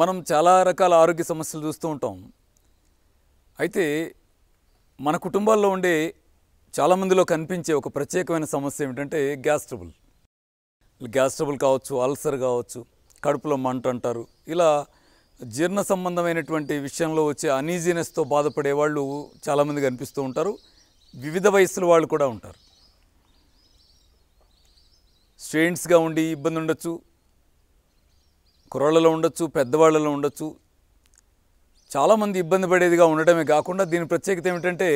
మనం చాలా రకాల ఆరోగ్య సమస్యలు చూస్తూ ఉంటాం అయితే మన కుటుంబాల్లో ఉండే చాలామందిలో కనిపించే ఒక ప్రత్యేకమైన సమస్య ఏమిటంటే గ్యాస్ ట్రబుల్ గ్యాస్ ట్రబుల్ కావచ్చు అల్సర్ కావచ్చు కడుపులో మంట అంటారు ఇలా జీర్ణ సంబంధమైనటువంటి విషయంలో వచ్చే అనీజీనెస్తో బాధపడే వాళ్ళు చాలామంది కనిపిస్తూ ఉంటారు వివిధ వయసుల వాళ్ళు కూడా ఉంటారు స్టూడెంట్స్గా ఉండి ఇబ్బంది ఉండొచ్చు కుర్రాళ్ళలో ఉండొచ్చు పెద్దవాళ్ళలో ఉండొచ్చు చాలామంది ఇబ్బంది పడేదిగా ఉండటమే కాకుండా దీని ప్రత్యేకత ఏమిటంటే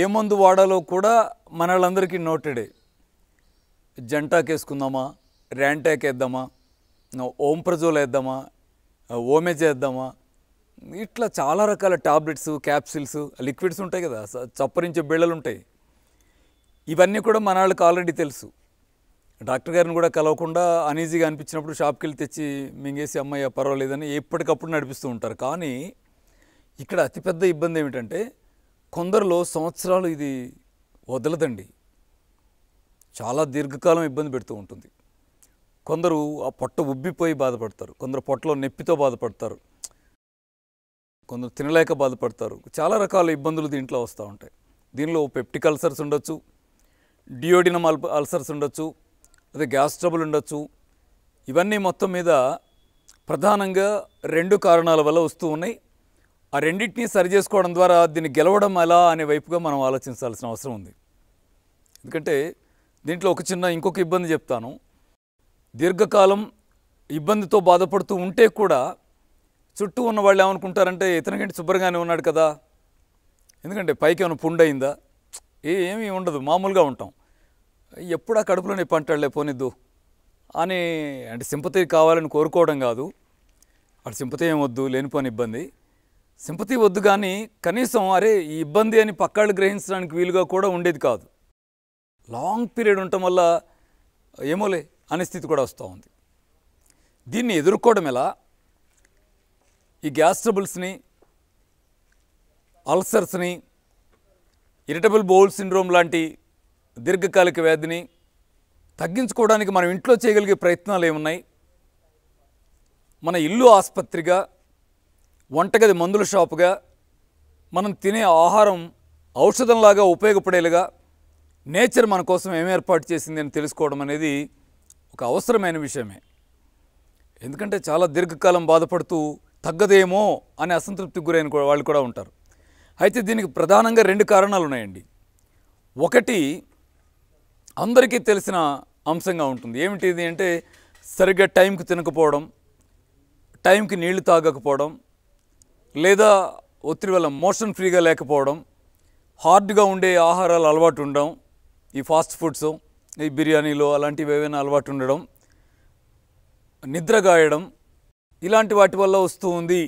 ఏ మందు వాడాలో కూడా మన వాళ్ళందరికీ నోటెడే జంటాక్ వేసుకుందామా ర్యాంటాక్ వేద్దామా ఓంప్రజోల్ వేద్దామా ఓమేజ్ వేద్దామా ఇట్లా చాలా రకాల టాబ్లెట్స్ క్యాప్సిల్స్ లిక్విడ్స్ ఉంటాయి కదా చప్పరించే బిళ్ళలు ఉంటాయి ఇవన్నీ కూడా మన వాళ్ళకి ఆల్రెడీ తెలుసు డాక్టర్ గారిని కూడా కలవకుండా అనీజీగా అనిపించినప్పుడు షాప్కి వెళ్ళి తెచ్చి మింగేసి అమ్మాయ పర్వాలేదని ఎప్పటికప్పుడు నడిపిస్తూ ఉంటారు కానీ ఇక్కడ అతిపెద్ద ఇబ్బంది ఏమిటంటే కొందరిలో సంవత్సరాలు ఇది వదలదండి చాలా దీర్ఘకాలం ఇబ్బంది పెడుతూ ఉంటుంది కొందరు ఆ పొట్ట ఉబ్బిపోయి బాధపడతారు కొందరు పొట్టలో నొప్పితో బాధపడతారు కొందరు తినలేక బాధపడతారు చాలా రకాల ఇబ్బందులు దీంట్లో వస్తూ ఉంటాయి దీనిలో పెప్టిక్ అల్సర్స్ ఉండొచ్చు అల్ అల్సర్స్ ఉండొచ్చు అదే గ్యాస్ ట్రబుల్ ఉండొచ్చు ఇవన్నీ మొత్తం మీద ప్రధానంగా రెండు కారణాల వల్ల వస్తూ ఉన్నాయి ఆ రెండింటినీ సరి చేసుకోవడం ద్వారా దీన్ని గెలవడం ఎలా అనే వైపుగా మనం ఆలోచించాల్సిన అవసరం ఉంది ఎందుకంటే దీంట్లో ఒక చిన్న ఇంకొక ఇబ్బంది చెప్తాను దీర్ఘకాలం ఇబ్బందితో బాధపడుతూ ఉంటే కూడా చుట్టూ ఉన్న వాళ్ళు ఏమనుకుంటారంటే ఇతనికంటే శుభ్రంగానే ఉన్నాడు కదా ఎందుకంటే పైకి ఏమైనా పుండయిందా ఏమీ ఉండదు మామూలుగా ఉంటాం ఎప్పుడా కడుపులో నొప్పి అంటాడులే పోనిద్దు అని అంటే సింపతి కావాలని కోరుకోవడం కాదు అటు సింపతి ఏం వద్దు లేనిపోని ఇబ్బంది సింపతి వద్దు కానీ కనీసం అరే ఈ ఇబ్బంది అని పక్కాళ్ళు గ్రహించడానికి వీలుగా కూడా ఉండేది కాదు లాంగ్ పీరియడ్ ఉండటం వల్ల ఏమోలే అనే స్థితి కూడా వస్తూ ఉంది దీన్ని ఎదుర్కోవడం ఎలా ఈ గ్యాస్ ట్రబుల్స్ని అల్సర్స్ని ఇరిటబుల్ బౌల్ సిండ్రోమ్ లాంటి దీర్ఘకాలిక వ్యాధిని తగ్గించుకోవడానికి మనం ఇంట్లో చేయగలిగే ప్రయత్నాలు ఏమున్నాయి మన ఇల్లు ఆసుపత్రిగా వంటగది మందుల షాపుగా మనం తినే ఆహారం ఔషధంలాగా ఉపయోగపడేలాగా నేచర్ మన కోసం ఏం ఏర్పాటు చేసింది అని తెలుసుకోవడం అనేది ఒక అవసరమైన విషయమే ఎందుకంటే చాలా దీర్ఘకాలం బాధపడుతూ తగ్గదేమో అనే అసంతృప్తికి గురైన వాళ్ళు కూడా ఉంటారు అయితే దీనికి ప్రధానంగా రెండు కారణాలు ఉన్నాయండి ఒకటి అందరికీ తెలిసిన అంశంగా ఉంటుంది ఏమిటిది అంటే సరిగ్గా టైంకి తినకపోవడం టైంకి నీళ్లు తాగకపోవడం లేదా ఒత్తిడి వల్ల మోషన్ ఫ్రీగా లేకపోవడం హార్డ్గా ఉండే ఆహారాలు అలవాటు ఉండడం ఈ ఫాస్ట్ ఫుడ్స్ ఈ బిర్యానీలు అలాంటివి ఏవైనా అలవాటు ఉండడం నిద్రగాయడం ఇలాంటి వాటి వల్ల వస్తూ ఉంది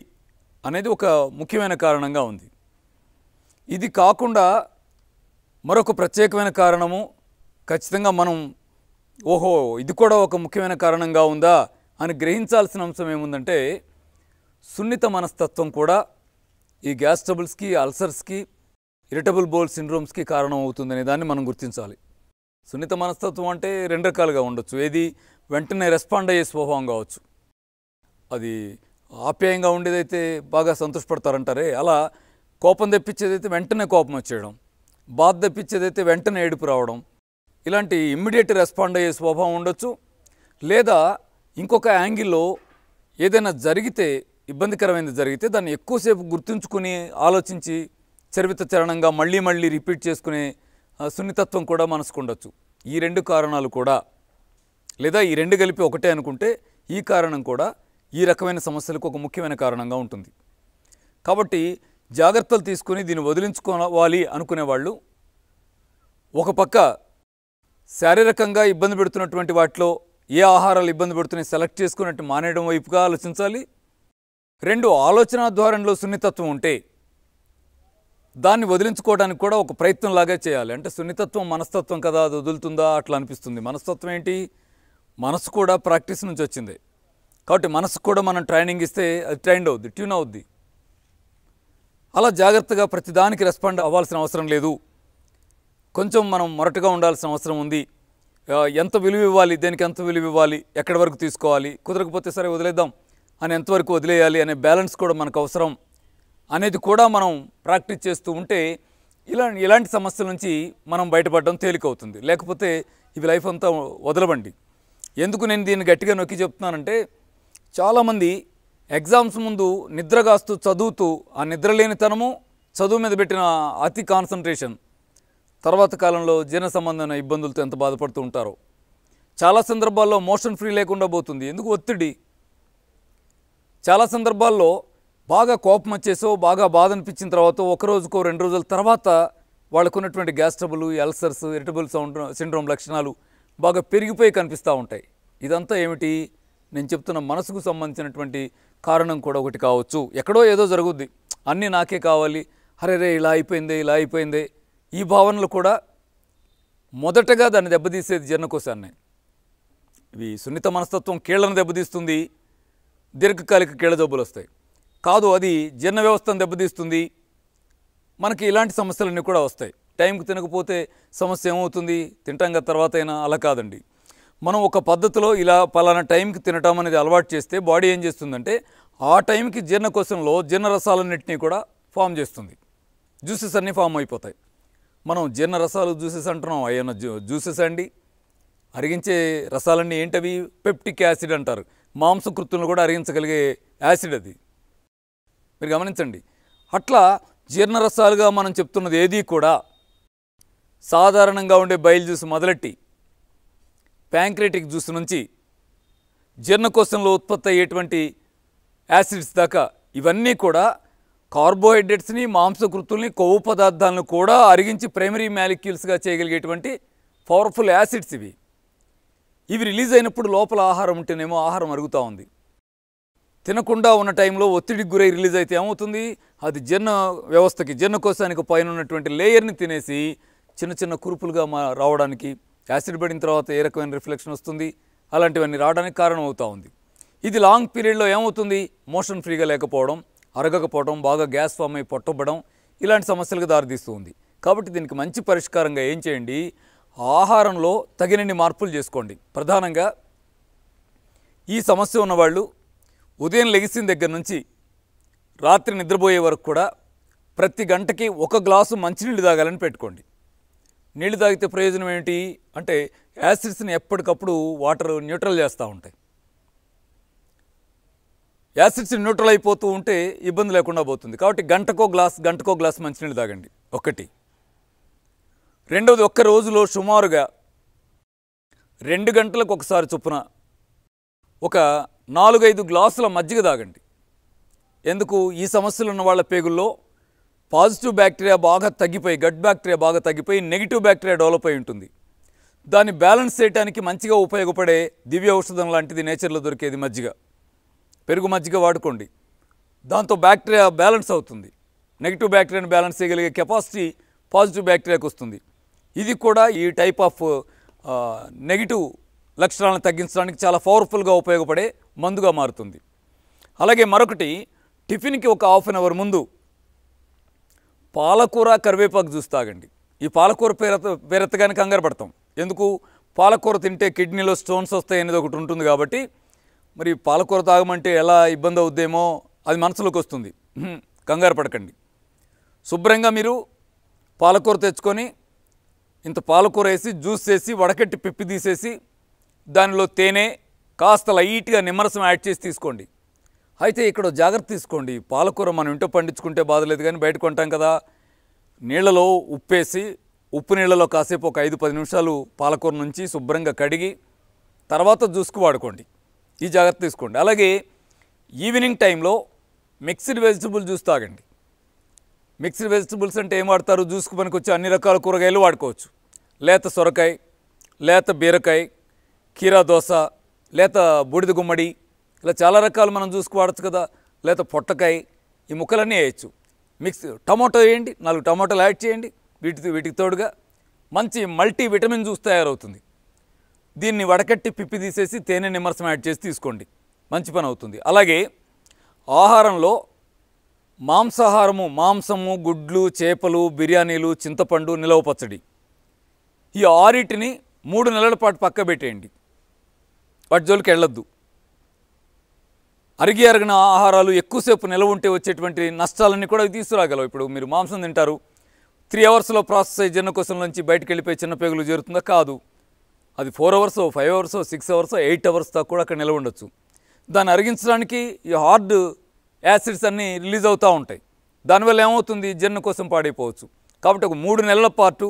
అనేది ఒక ముఖ్యమైన కారణంగా ఉంది ఇది కాకుండా మరొక ప్రత్యేకమైన కారణము ఖచ్చితంగా మనం ఓహో ఇది కూడా ఒక ముఖ్యమైన కారణంగా ఉందా అని గ్రహించాల్సిన అంశం ఏముందంటే సున్నిత మనస్తత్వం కూడా ఈ గ్యాస్ ట్రబుల్స్కి అల్సర్స్కి ఇరిటబుల్ బోల్ సిండ్రోమ్స్కి కారణం అవుతుందనే దాన్ని మనం గుర్తించాలి సున్నిత మనస్తత్వం అంటే రెండు రకాలుగా ఉండొచ్చు ఏది వెంటనే రెస్పాండ్ అయ్యే స్వభావం కావచ్చు అది ఆప్యాయంగా ఉండేదైతే బాగా సంతోషపడతారంటారే అలా కోపం తెప్పించేదైతే వెంటనే కోపం వచ్చేయడం బాధ తెప్పించేదైతే వెంటనే ఏడుపు రావడం ఇలాంటి ఇమ్మీడియట్ రెస్పాండ్ అయ్యే స్వభావం ఉండొచ్చు లేదా ఇంకొక యాంగిల్లో ఏదైనా జరిగితే ఇబ్బందికరమైనది జరిగితే దాన్ని ఎక్కువసేపు గుర్తుంచుకుని ఆలోచించి చరిత చరణంగా మళ్ళీ మళ్ళీ రిపీట్ చేసుకునే సున్నితత్వం కూడా మనసుకుండొచ్చు ఈ రెండు కారణాలు కూడా లేదా ఈ రెండు కలిపి ఒకటే అనుకుంటే ఈ కారణం కూడా ఈ రకమైన సమస్యలకు ఒక ముఖ్యమైన కారణంగా ఉంటుంది కాబట్టి జాగ్రత్తలు తీసుకుని దీన్ని వదిలించుకోవాలి అనుకునేవాళ్ళు ఒక పక్క శారీరకంగా ఇబ్బంది పెడుతున్నటువంటి వాటిలో ఏ ఆహారాలు ఇబ్బంది పెడుతున్నాయి సెలెక్ట్ చేసుకున్నట్టు మానేయడం వైపుగా ఆలోచించాలి రెండు ఆలోచన ద్వారంలో సున్నితత్వం ఉంటే దాన్ని వదిలించుకోవడానికి కూడా ఒక లాగే చేయాలి అంటే సున్నితత్వం మనస్తత్వం కదా అది వదులుతుందా అట్లా అనిపిస్తుంది మనస్తత్వం ఏంటి మనసు కూడా ప్రాక్టీస్ నుంచి వచ్చింది కాబట్టి మనసుకు కూడా మనం ట్రైనింగ్ ఇస్తే అది ట్రైండ్ అవుద్ది ట్యూన్ అవుద్ది అలా జాగ్రత్తగా ప్రతిదానికి రెస్పాండ్ అవ్వాల్సిన అవసరం లేదు కొంచెం మనం మొరటుగా ఉండాల్సిన అవసరం ఉంది ఎంత విలువ ఇవ్వాలి దేనికి ఎంత విలువ ఇవ్వాలి ఎక్కడి వరకు తీసుకోవాలి కుదరకపోతే సరే వదిలేద్దాం అని ఎంతవరకు వదిలేయాలి అనే బ్యాలెన్స్ కూడా మనకు అవసరం అనేది కూడా మనం ప్రాక్టీస్ చేస్తూ ఉంటే ఇలా ఇలాంటి సమస్యల నుంచి మనం బయటపడడం తేలికవుతుంది లేకపోతే ఇవి లైఫ్ అంతా వదలబండి ఎందుకు నేను దీన్ని గట్టిగా నొక్కి చెప్తున్నానంటే చాలామంది ఎగ్జామ్స్ ముందు నిద్రగాస్తూ చదువుతూ ఆ లేనితనము చదువు మీద పెట్టిన అతి కాన్సన్ట్రేషన్ తర్వాత కాలంలో జీర్ణ సంబంధమైన ఇబ్బందులతో ఎంత బాధపడుతూ ఉంటారో చాలా సందర్భాల్లో మోషన్ ఫ్రీ లేకుండా పోతుంది ఎందుకు ఒత్తిడి చాలా సందర్భాల్లో బాగా కోపం వచ్చేసో బాగా బాధ అనిపించిన తర్వాత ఒక రోజుకో రెండు రోజుల తర్వాత వాళ్ళకున్నటువంటి gas trouble ulcers irritable sound syndrome లక్షణాలు బాగా పెరిగిపోయి కనిపిస్తూ ఉంటాయి ఇదంతా ఏమిటి నేను చెప్తున్న మనసుకు సంబంధించినటువంటి కారణం కూడా ఒకటి కావచ్చు ఎక్కడో ఏదో జరుగుద్ది అన్నీ నాకే కావాలి అరే రే ఇలా అయిపోయిందే ఇలా అయిపోయిందే ఈ భావనలు కూడా మొదటగా దాన్ని దెబ్బతీసేది జీర్ణకోశాన్ని ఇవి సున్నిత మనస్తత్వం కీళ్లను దెబ్బతీస్తుంది దీర్ఘకాలిక కీళ్ళ జబ్బులు వస్తాయి కాదు అది జీర్ణ వ్యవస్థను దెబ్బతీస్తుంది మనకి ఇలాంటి సమస్యలన్నీ కూడా వస్తాయి టైంకి తినకపోతే సమస్య ఏమవుతుంది తింటాం కదా తర్వాత అయినా అలా కాదండి మనం ఒక పద్ధతిలో ఇలా పలానా టైంకి తినటం అనేది అలవాటు చేస్తే బాడీ ఏం చేస్తుందంటే ఆ టైంకి జీర్ణకోశంలో జీర్ణరసాలన్నింటినీ కూడా ఫామ్ చేస్తుంది జ్యూసెస్ అన్నీ ఫామ్ అయిపోతాయి మనం జీర్ణ రసాలు జ్యూసెస్ అంటున్నాం అయ్యన్న జ్యూసెస్ అండి అరిగించే రసాలన్నీ ఏంటవి పెప్టిక్ యాసిడ్ అంటారు మాంసకృతులను కూడా అరిగించగలిగే యాసిడ్ అది మీరు గమనించండి అట్లా జీర్ణరసాలుగా మనం చెప్తున్నది ఏది కూడా సాధారణంగా ఉండే బయలు జ్యూస్ మొదలెట్టి ప్యాంక్రేటిక్ జ్యూస్ నుంచి జీర్ణకోశంలో ఉత్పత్తి అయ్యేటువంటి యాసిడ్స్ దాకా ఇవన్నీ కూడా కార్బోహైడ్రేట్స్ని మాంసకృతుల్ని కొవ్వు పదార్థాలను కూడా అరిగించి ప్రైమరీ మ్యాలిక్యూల్స్గా చేయగలిగేటువంటి పవర్ఫుల్ యాసిడ్స్ ఇవి ఇవి రిలీజ్ అయినప్పుడు లోపల ఆహారం ఉంటేనేమో ఆహారం అరుగుతూ ఉంది తినకుండా ఉన్న టైంలో ఒత్తిడికి గురై రిలీజ్ అయితే ఏమవుతుంది అది జీర్ణ వ్యవస్థకి కోశానికి పైన ఉన్నటువంటి లేయర్ని తినేసి చిన్న చిన్న కురుపులుగా మా రావడానికి యాసిడ్ పడిన తర్వాత ఏ రకమైన రిఫ్లెక్షన్ వస్తుంది అలాంటివన్నీ రావడానికి కారణం అవుతూ ఉంది ఇది లాంగ్ పీరియడ్లో ఏమవుతుంది మోషన్ ఫ్రీగా లేకపోవడం అరగకపోవడం బాగా గ్యాస్ ఫామ్ అయి పొట్టబడం ఇలాంటి సమస్యలకు దారితీస్తుంది కాబట్టి దీనికి మంచి పరిష్కారంగా ఏం చేయండి ఆహారంలో తగినన్ని మార్పులు చేసుకోండి ప్రధానంగా ఈ సమస్య ఉన్నవాళ్ళు ఉదయం లెగిసిన దగ్గర నుంచి రాత్రి నిద్రపోయే వరకు కూడా ప్రతి గంటకి ఒక గ్లాసు మంచినీళ్ళు తాగాలని పెట్టుకోండి నీళ్ళు తాగితే ప్రయోజనం ఏంటి అంటే యాసిడ్స్ని ఎప్పటికప్పుడు వాటర్ న్యూట్రల్ చేస్తూ ఉంటాయి యాసిడ్స్ న్యూట్రల్ అయిపోతూ ఉంటే ఇబ్బంది లేకుండా పోతుంది కాబట్టి గంటకో గ్లాస్ గంటకో గ్లాస్ మంచినీళ్ళు తాగండి ఒకటి రెండవది ఒక్క రోజులో సుమారుగా రెండు గంటలకు ఒకసారి చొప్పున ఒక నాలుగైదు గ్లాసుల మజ్జిగ తాగండి ఎందుకు ఈ సమస్యలు ఉన్న వాళ్ళ పేగుల్లో పాజిటివ్ బ్యాక్టీరియా బాగా తగ్గిపోయి గడ్ బ్యాక్టీరియా బాగా తగ్గిపోయి నెగిటివ్ బ్యాక్టీరియా డెవలప్ అయి ఉంటుంది దాన్ని బ్యాలెన్స్ చేయడానికి మంచిగా ఉపయోగపడే దివ్య ఔషధం లాంటిది నేచర్లో దొరికేది మజ్జిగ పెరుగు మజ్జిగ వాడుకోండి దాంతో బ్యాక్టీరియా బ్యాలెన్స్ అవుతుంది నెగిటివ్ బ్యాక్టీరియాను బ్యాలెన్స్ చేయగలిగే కెపాసిటీ పాజిటివ్ బ్యాక్టీరియాకు వస్తుంది ఇది కూడా ఈ టైప్ ఆఫ్ నెగిటివ్ లక్షణాలను తగ్గించడానికి చాలా పవర్ఫుల్గా ఉపయోగపడే మందుగా మారుతుంది అలాగే మరొకటి టిఫిన్కి ఒక హాఫ్ అన్ అవర్ ముందు పాలకూర కరివేపాకు జ్యూస్ తాగండి ఈ పాలకూర పేరత పేరెత్తగానే కంగారు పడతాం ఎందుకు పాలకూర తింటే కిడ్నీలో స్టోన్స్ వస్తాయి అనేది ఒకటి ఉంటుంది కాబట్టి మరి పాలకూర తాగమంటే ఎలా ఇబ్బంది అవుద్దేమో అది మనసులోకి వస్తుంది కంగారు పడకండి శుభ్రంగా మీరు పాలకూర తెచ్చుకొని ఇంత పాలకూర వేసి జ్యూస్ చేసి వడకట్టి పిప్పి తీసేసి దానిలో తేనె కాస్త లైట్గా నిమ్మరసం యాడ్ చేసి తీసుకోండి అయితే ఇక్కడ జాగ్రత్త తీసుకోండి పాలకూర మనం ఇంట్లో పండించుకుంటే బాధలేదు కానీ బయట కొంటాం కదా నీళ్ళలో ఉప్పేసి ఉప్పు నీళ్ళలో కాసేపు ఒక ఐదు పది నిమిషాలు పాలకూర నుంచి శుభ్రంగా కడిగి తర్వాత జ్యూస్కు వాడుకోండి ఈ జాగ్రత్త తీసుకోండి అలాగే ఈవినింగ్ టైంలో మిక్స్డ్ వెజిటబుల్ జ్యూస్ తాగండి మిక్స్డ్ వెజిటబుల్స్ అంటే ఏం వాడతారు జ్యూస్కు మనకు వచ్చి అన్ని రకాల కూరగాయలు వాడుకోవచ్చు లేత సొరకాయ లేత బీరకాయ కీరా దోశ లేత బూడిద గుమ్మడి ఇలా చాలా రకాలు మనం జ్యూస్కు వాడచ్చు కదా లేత పొట్టకాయ ఈ ముక్కలన్నీ వేయచ్చు మిక్స్ టమాటో వేయండి నాలుగు టమాటోలు యాడ్ చేయండి వీటి వీటికి తోడుగా మంచి మల్టీ విటమిన్ జ్యూస్ తయారవుతుంది దీన్ని వడకట్టి పిప్పి తీసేసి తేనె నిమ్మరసం యాడ్ చేసి తీసుకోండి మంచి పని అవుతుంది అలాగే ఆహారంలో మాంసాహారము మాంసము గుడ్లు చేపలు బిర్యానీలు చింతపండు నిలవ పచ్చడి ఈ ఆరిటిని మూడు నెలల పాటు పక్క పెట్టేయండి వాటి జోలికి వెళ్ళొద్దు అరిగి అరిగిన ఆహారాలు ఎక్కువసేపు నిలవ ఉంటే వచ్చేటువంటి నష్టాలన్నీ కూడా తీసుకురాగలవు ఇప్పుడు మీరు మాంసం తింటారు త్రీ అవర్స్లో ప్రాసెస్ అయ్యి కోసం నుంచి బయటకు వెళ్ళిపోయి చిన్నపేగులు జరుగుతుందా కాదు అది four hours five hours six hours eight hours తా కూడా అక్కడ నిలవ ఉండొచ్చు దాన్ని అరిగించడానికి ఈ హార్డ్ యాసిడ్స్ అన్నీ రిలీజ్ అవుతూ ఉంటాయి దానివల్ల ఏమవుతుంది జీర్ణ కోసం పాడైపోవచ్చు కాబట్టి ఒక మూడు నెలల పాటు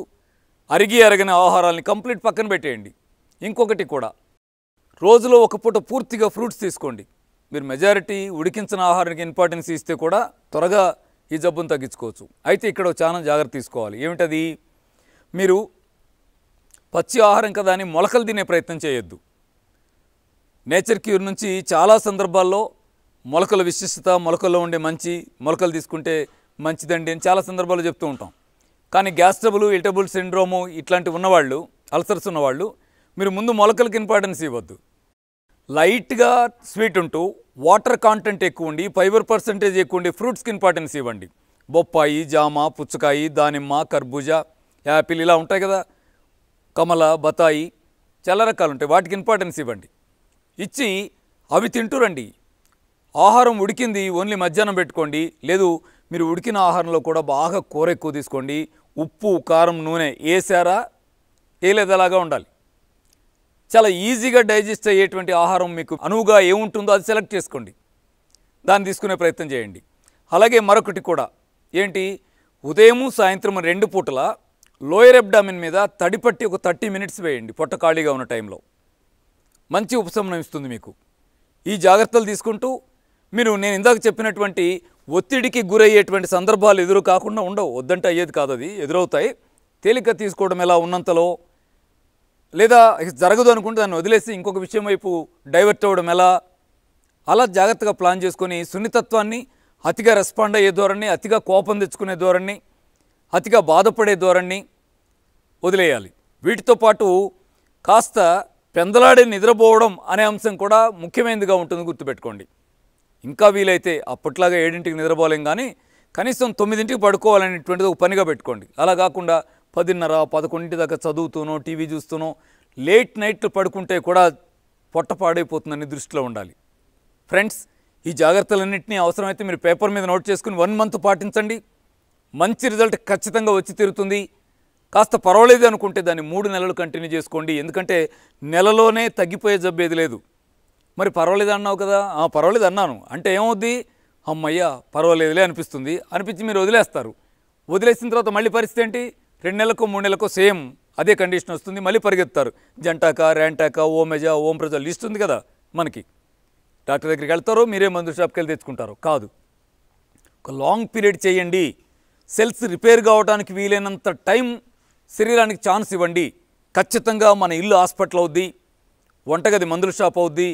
అరిగి అరగని ఆహారాలని కంప్లీట్ పక్కన పెట్టేయండి ఇంకొకటి కూడా రోజులో ఒక పూట పూర్తిగా ఫ్రూట్స్ తీసుకోండి మీరు మెజారిటీ ఉడికించిన ఆహారానికి ఇంపార్టెన్స్ ఇస్తే కూడా త్వరగా ఈ జబ్బును తగ్గించుకోవచ్చు అయితే ఇక్కడ చాలా జాగ్రత్త తీసుకోవాలి ఏమిటది మీరు పచ్చి ఆహారం కదా అని మొలకలు తినే ప్రయత్నం చేయొద్దు నేచర్ క్యూర్ నుంచి చాలా సందర్భాల్లో మొలకల విశిష్టత మొలకల్లో ఉండే మంచి మొలకలు తీసుకుంటే మంచిదండి అని చాలా సందర్భాల్లో చెప్తూ ఉంటాం కానీ గ్యాస్ట్రబుల్ ఇటబుల్ సిండ్రోము ఇట్లాంటివి ఉన్నవాళ్ళు అల్సర్స్ ఉన్నవాళ్ళు మీరు ముందు మొలకలకి ఇంపార్టెన్స్ ఇవ్వద్దు లైట్గా స్వీట్ ఉంటూ వాటర్ కాంటెంట్ ఎక్కువ ఉండి ఫైబర్ పర్సంటేజ్ ఎక్కువ ఉండి ఫ్రూట్స్కి ఇంపార్టెన్స్ ఇవ్వండి బొప్పాయి జామ పుచ్చకాయ దానిమ్మ కర్బూజా యాపిల్ ఇలా ఉంటాయి కదా కమల బతాయి చాలా రకాలు ఉంటాయి వాటికి ఇంపార్టెన్స్ ఇవ్వండి ఇచ్చి అవి తింటురండి ఆహారం ఉడికింది ఓన్లీ మధ్యాహ్నం పెట్టుకోండి లేదు మీరు ఉడికిన ఆహారంలో కూడా బాగా కూర ఎక్కువ తీసుకోండి ఉప్పు కారం నూనె వేసారా వేయలేదలాగా ఉండాలి చాలా ఈజీగా డైజెస్ట్ అయ్యేటువంటి ఆహారం మీకు అనువుగా ఏముంటుందో అది సెలెక్ట్ చేసుకోండి దాన్ని తీసుకునే ప్రయత్నం చేయండి అలాగే మరొకటి కూడా ఏంటి ఉదయం సాయంత్రం రెండు పూటలా లోయర్ ఎబ్డామిన్ మీద తడిపట్టి ఒక థర్టీ మినిట్స్ వేయండి పొట్ట ఖాళీగా ఉన్న టైంలో మంచి ఉపశమనం ఇస్తుంది మీకు ఈ జాగ్రత్తలు తీసుకుంటూ మీరు నేను ఇందాక చెప్పినటువంటి ఒత్తిడికి గురయ్యేటువంటి సందర్భాలు ఎదురు కాకుండా ఉండవు వద్దంటే అయ్యేది కాదు అది ఎదురవుతాయి తేలిక తీసుకోవడం ఎలా ఉన్నంతలో లేదా జరగదు అనుకుంటే దాన్ని వదిలేసి ఇంకొక విషయం వైపు డైవర్ట్ అవ్వడం ఎలా అలా జాగ్రత్తగా ప్లాన్ చేసుకొని సున్నితత్వాన్ని అతిగా రెస్పాండ్ అయ్యే ధోరణి అతిగా కోపం తెచ్చుకునే ధోరణి అతిగా బాధపడే ధోరణి వదిలేయాలి వీటితో పాటు కాస్త పెందలాడే నిద్రపోవడం అనే అంశం కూడా ముఖ్యమైనదిగా ఉంటుంది గుర్తుపెట్టుకోండి ఇంకా వీలైతే అప్పట్లాగా ఏడింటికి నిద్రపోలేం కానీ కనీసం తొమ్మిదింటికి పడుకోవాలనేటువంటిది ఒక పనిగా పెట్టుకోండి అలా కాకుండా పదిన్నర పదకొండింటి దాకా చదువుతూనో టీవీ చూస్తూనో లేట్ నైట్లు పడుకుంటే కూడా పొట్ట పాడైపోతుందని దృష్టిలో ఉండాలి ఫ్రెండ్స్ ఈ జాగ్రత్తలన్నింటినీ అవసరమైతే మీరు పేపర్ మీద నోట్ చేసుకుని వన్ మంత్ పాటించండి మంచి రిజల్ట్ ఖచ్చితంగా వచ్చి తీరుతుంది కాస్త పర్వాలేదు అనుకుంటే దాన్ని మూడు నెలలు కంటిన్యూ చేసుకోండి ఎందుకంటే నెలలోనే తగ్గిపోయే జబ్బేది లేదు మరి పర్వాలేదు అన్నావు కదా పర్వాలేదు అన్నాను అంటే ఏమవుద్ది అమ్మయ్యా పర్వాలేదులే అనిపిస్తుంది అనిపించి మీరు వదిలేస్తారు వదిలేసిన తర్వాత మళ్ళీ పరిస్థితి ఏంటి రెండు నెలలకు మూడు నెలలకు సేమ్ అదే కండిషన్ వస్తుంది మళ్ళీ పరిగెత్తారు జంటాక ర్యాంటాక ఓమెజా ఓం ప్రజలు లిస్ట్ ఉంది కదా మనకి డాక్టర్ దగ్గరికి వెళ్తారు మీరే మందు షాప్కి వెళ్ళి తెచ్చుకుంటారు కాదు ఒక లాంగ్ పీరియడ్ చేయండి సెల్స్ రిపేర్ కావడానికి వీలైనంత టైం శరీరానికి ఛాన్స్ ఇవ్వండి ఖచ్చితంగా మన ఇల్లు హాస్పిటల్ అవుద్ది వంటగది మందుల షాప్ అవుద్ది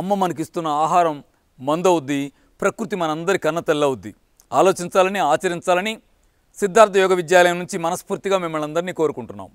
అమ్మ మనకిస్తున్న ఆహారం మందవుద్ది ప్రకృతి మనందరి కన్న తెల్లవుద్ది ఆలోచించాలని ఆచరించాలని సిద్ధార్థ యోగ విద్యాలయం నుంచి మనస్ఫూర్తిగా మిమ్మల్ని అందరినీ కోరుకుంటున్నాం